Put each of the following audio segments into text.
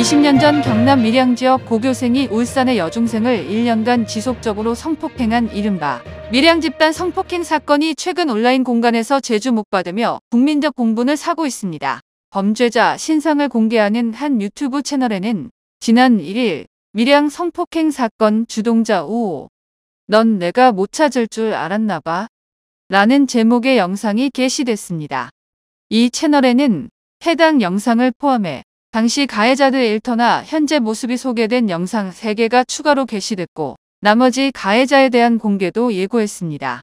20년 전 경남 밀양 지역 고교생이 울산의 여중생을 1년간 지속적으로 성폭행한 이른바 밀양 집단 성폭행 사건이 최근 온라인 공간에서 재주목받으며 국민적 공분을 사고 있습니다. 범죄자 신상을 공개하는 한 유튜브 채널에는 지난 1일 밀양 성폭행 사건 주동자 오, 넌 내가 못 찾을 줄 알았나봐 라는 제목의 영상이 게시됐습니다. 이 채널에는 해당 영상을 포함해 당시 가해자들 일터나 현재 모습이 소개된 영상 3개가 추가로 게시됐고 나머지 가해자에 대한 공개도 예고했습니다.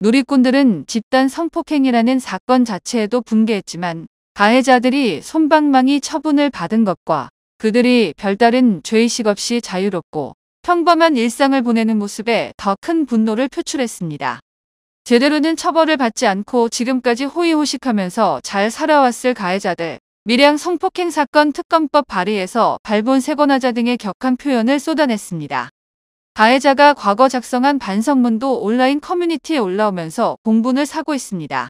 누리꾼들은 집단 성폭행이라는 사건 자체에도 붕괴했지만 가해자들이 손방망이 처분을 받은 것과 그들이 별다른 죄의식 없이 자유롭고 평범한 일상을 보내는 모습에 더 큰 분노를 표출했습니다. 제대로는 처벌을 받지 않고 지금까지 호의호식하면서 잘 살아왔을 가해자들 밀양 성폭행 사건 특검법 발의에서 발본 세권하자 등의 격한 표현을 쏟아냈습니다. 가해자가 과거 작성한 반성문도 온라인 커뮤니티에 올라오면서 공분을 사고 있습니다.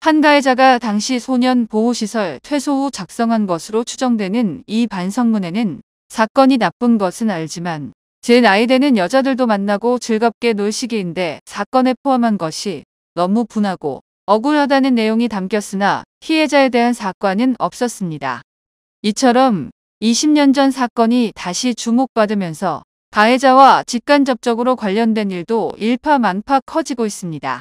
한 가해자가 당시 소년 보호시설 퇴소 후 작성한 것으로 추정되는 이 반성문에는 사건이 나쁜 것은 알지만 제 나이 되는 여자들도 만나고 즐겁게 놀 시기인데 사건에 포함한 것이 너무 분하고 억울하다는 내용이 담겼으나 피해자에 대한 사과는 없었습니다. 이처럼 20년 전 사건이 다시 주목받으면서 가해자와 직간접적으로 관련된 일도 일파만파 커지고 있습니다.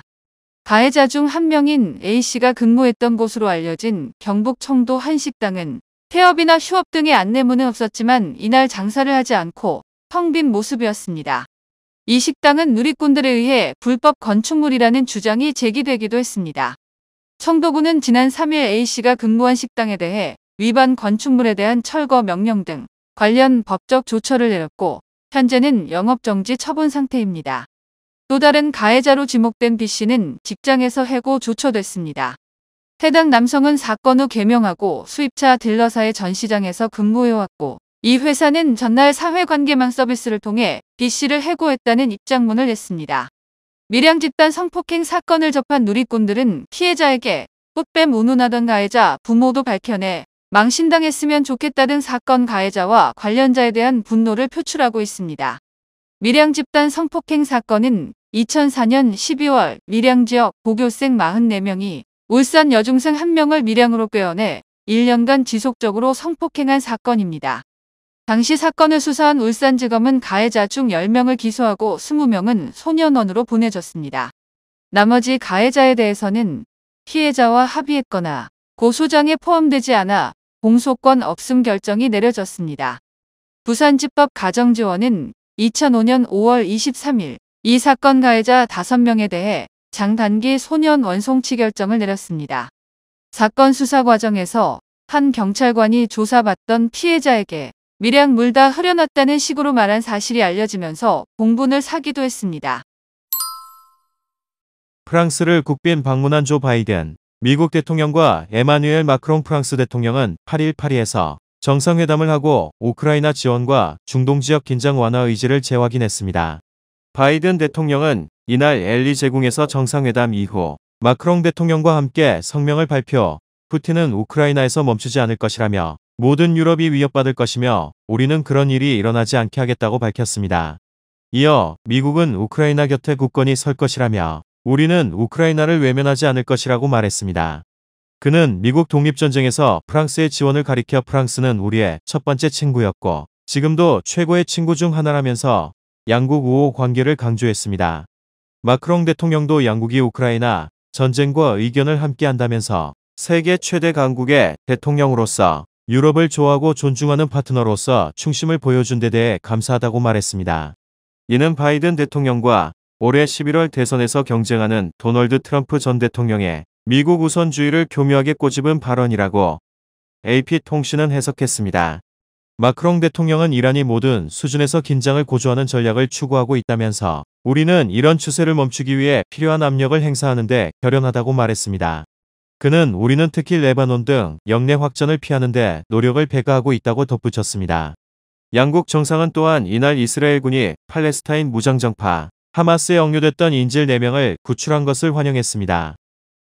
가해자 중 한 명인 A씨가 근무했던 곳으로 알려진 경북 청도 한 식당은 폐업이나 휴업 등의 안내문은 없었지만 이날 장사를 하지 않고 텅 빈 모습이었습니다. 이 식당은 누리꾼들에 의해 불법 건축물이라는 주장이 제기되기도 했습니다. 청도구는 지난 3일 A씨가 근무한 식당에 대해 위반 건축물에 대한 철거 명령 등 관련 법적 조처를 내렸고 현재는 영업정지 처분 상태입니다. 또 다른 가해자로 지목된 B씨는 직장에서 해고 조처됐습니다. 해당 남성은 사건 후 개명하고 수입차 딜러사의 전시장에서 근무해왔고 이 회사는 전날 사회관계망 서비스를 통해 B씨를 해고했다는 입장문을 냈습니다. 밀양 집단 성폭행 사건을 접한 누리꾼들은 피해자에게 꽃뱀 운운하던 가해자 부모도 밝혀내 망신당했으면 좋겠다는 사건 가해자와 관련자에 대한 분노를 표출하고 있습니다. 밀양 집단 성폭행 사건은 2004년 12월 밀양 지역 고교생 44명이 울산 여중생 1명을 밀양으로 꿰어내 1년간 지속적으로 성폭행한 사건입니다. 당시 사건을 수사한 울산지검은 가해자 중 10명을 기소하고 20명은 소년원으로 보내졌습니다. 나머지 가해자에 대해서는 피해자와 합의했거나 고소장에 포함되지 않아 공소권 없음 결정이 내려졌습니다. 부산지법 가정지원은 2005년 5월 23일 이 사건 가해자 5명에 대해 장단기 소년 원송치 결정을 내렸습니다. 사건 수사 과정에서 한 경찰관이 조사받던 피해자에게 미량 물다 흐려놨다는 식으로 말한 사실이 알려지면서 공분을 사기도 했습니다. 프랑스를 국빈 방문한 조 바이든, 미국 대통령과 에마누엘 마크롱 프랑스 대통령은 8일 파리에서 정상회담을 하고 우크라이나 지원과 중동 지역 긴장 완화 의지를 재확인했습니다. 바이든 대통령은 이날 엘리제궁에서 정상회담 이후 마크롱 대통령과 함께 성명을 발표, 푸틴은 우크라이나에서 멈추지 않을 것이라며 모든 유럽이 위협받을 것이며 우리는 그런 일이 일어나지 않게 하겠다고 밝혔습니다. 이어 미국은 우크라이나 곁에 굳건히 설 것이라며 우리는 우크라이나를 외면하지 않을 것이라고 말했습니다. 그는 미국 독립전쟁에서 프랑스의 지원을 가리켜 프랑스는 우리의 첫 번째 친구였고 지금도 최고의 친구 중 하나라면서 양국 우호 관계를 강조했습니다. 마크롱 대통령도 양국이 우크라이나 전쟁과 의견을 함께한다면서 세계 최대 강국의 대통령으로서 유럽을 좋아하고 존중하는 파트너로서 충심을 보여준 데 대해 감사하다고 말했습니다. 이는 바이든 대통령과 올해 11월 대선에서 경쟁하는 도널드 트럼프 전 대통령의 미국 우선주의를 교묘하게 꼬집은 발언이라고 AP통신은 해석했습니다. 마크롱 대통령은 이란이 모든 수준에서 긴장을 고조하는 전략을 추구하고 있다면서 우리는 이런 추세를 멈추기 위해 필요한 압력을 행사하는데 결연하다고 말했습니다. 그는 우리는 특히 레바논 등 영내 확전을 피하는데 노력을 배가하고 있다고 덧붙였습니다. 양국 정상은 또한 이날 이스라엘군이 팔레스타인 무장정파 하마스에 억류됐던 인질 4명을 구출한 것을 환영했습니다.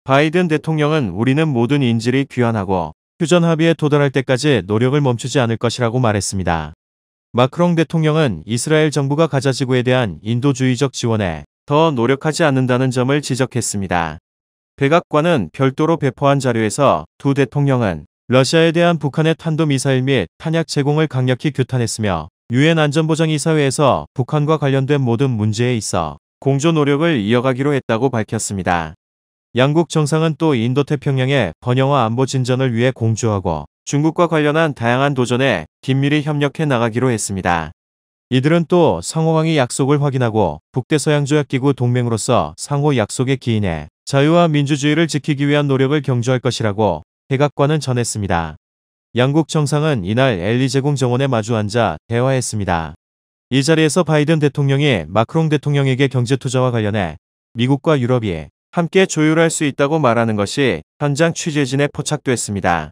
바이든 대통령은 우리는 모든 인질이 귀환하고 휴전 합의에 도달할 때까지 노력을 멈추지 않을 것이라고 말했습니다. 마크롱 대통령은 이스라엘 정부가 가자지구에 대한 인도주의적 지원에 더 노력하지 않는다는 점을 지적했습니다. 백악관은 별도로 배포한 자료에서 두 대통령은 러시아에 대한 북한의 탄도미사일 및 탄약 제공을 강력히 규탄했으며 유엔 안전보장이사회에서 북한과 관련된 모든 문제에 있어 공조 노력을 이어가기로 했다고 밝혔습니다. 양국 정상은 또 인도태평양의 번영화 안보 진전을 위해 공조하고 중국과 관련한 다양한 도전에 긴밀히 협력해 나가기로 했습니다. 이들은 또 상호왕의 약속을 확인하고 북대서양조약기구 동맹으로서 상호 약속에 기인해 자유와 민주주의를 지키기 위한 노력을 경주할 것이라고 백악관은 전했습니다. 양국 정상은 이날 엘리제궁 정원에 마주 앉아 대화했습니다. 이 자리에서 바이든 대통령이 마크롱 대통령에게 경제 투자와 관련해 미국과 유럽이 함께 조율할 수 있다고 말하는 것이 현장 취재진에 포착됐습니다.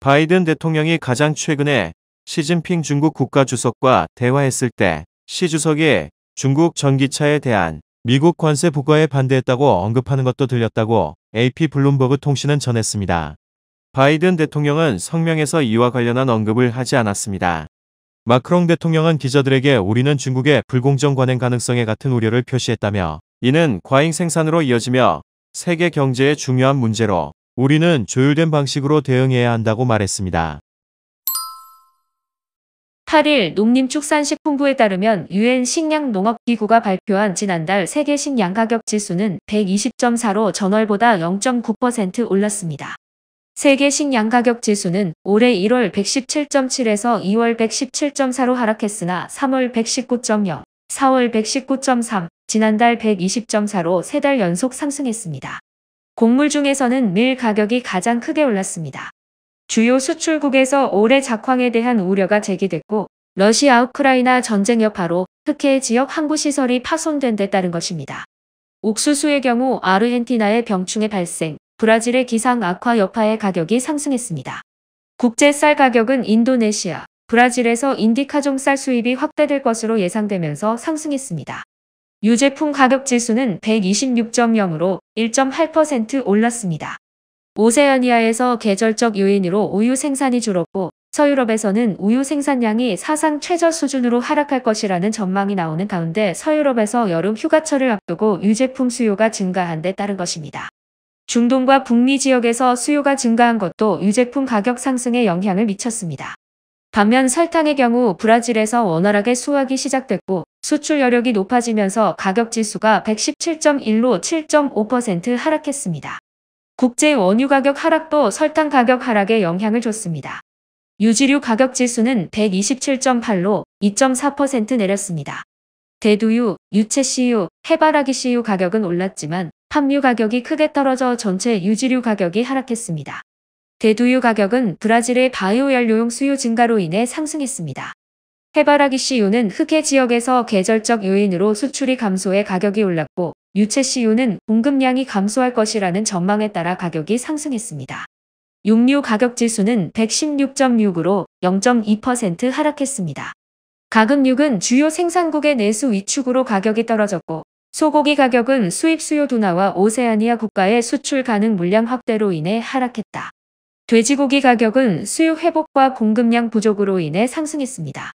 바이든 대통령이 가장 최근에 시진핑 중국 국가주석과 대화했을 때 시 주석이 중국 전기차에 대한 미국 관세 부과에 반대했다고 언급하는 것도 들렸다고 AP 블룸버그 통신은 전했습니다. 바이든 대통령은 성명에서 이와 관련한 언급을 하지 않았습니다. 마크롱 대통령은 기자들에게 우리는 중국의 불공정 관행 가능성에 같은 우려를 표시했다며 이는 과잉 생산으로 이어지며 세계 경제의 중요한 문제로 우리는 조율된 방식으로 대응해야 한다고 말했습니다. 8일 농림축산식품부에 따르면 유엔 식량농업기구가 발표한 지난달 세계 식량가격지수는 120.4로 전월보다 0.9% 올랐습니다. 세계 식량가격지수는 올해 1월 117.7에서 2월 117.4로 하락했으나 3월 119.0, 4월 119.3, 지난달 120.4로 3달 연속 상승했습니다. 곡물 중에서는 밀 가격이 가장 크게 올랐습니다. 주요 수출국에서 올해 작황에 대한 우려가 제기됐고 러시아 우크라이나 전쟁 여파로 흑해 지역 항구시설이 파손된 데 따른 것입니다. 옥수수의 경우 아르헨티나의 병충해 발생, 브라질의 기상 악화 여파의 가격이 상승했습니다. 국제 쌀 가격은 인도네시아, 브라질에서 인디카종 쌀 수입이 확대될 것으로 예상되면서 상승했습니다. 유제품 가격 지수는 126.0으로 1.8% 올랐습니다. 오세아니아에서 계절적 요인으로 우유 생산이 줄었고 서유럽에서는 우유 생산량이 사상 최저 수준으로 하락할 것이라는 전망이 나오는 가운데 서유럽에서 여름 휴가철을 앞두고 유제품 수요가 증가한 데 따른 것입니다. 중동과 북미 지역에서 수요가 증가한 것도 유제품 가격 상승에 영향을 미쳤습니다. 반면 설탕의 경우 브라질에서 원활하게 수확이 시작됐고 수출 여력이 높아지면서 가격 지수가 117.1로 7.5% 하락했습니다. 국제 원유 가격 하락도 설탕 가격 하락에 영향을 줬습니다. 유지류 가격 지수는 127.8로 2.4% 내렸습니다. 대두유, 유채씨유, 해바라기씨유 가격은 올랐지만 팜유 가격이 크게 떨어져 전체 유지류 가격이 하락했습니다. 대두유 가격은 브라질의 바이오연료용 수요 증가로 인해 상승했습니다. 해바라기씨유는 흑해 지역에서 계절적 요인으로 수출이 감소해 가격이 올랐고 유채 CU는 공급량이 감소할 것이라는 전망에 따라 가격이 상승했습니다. 육류 가격 지수는 116.6으로 0.2% 하락했습니다. 가금육은 주요 생산국의 내수 위축으로 가격이 떨어졌고 소고기 가격은 수입 수요 둔화와 오세아니아 국가의 수출 가능 물량 확대로 인해 하락했다. 돼지고기 가격은 수요 회복과 공급량 부족으로 인해 상승했습니다.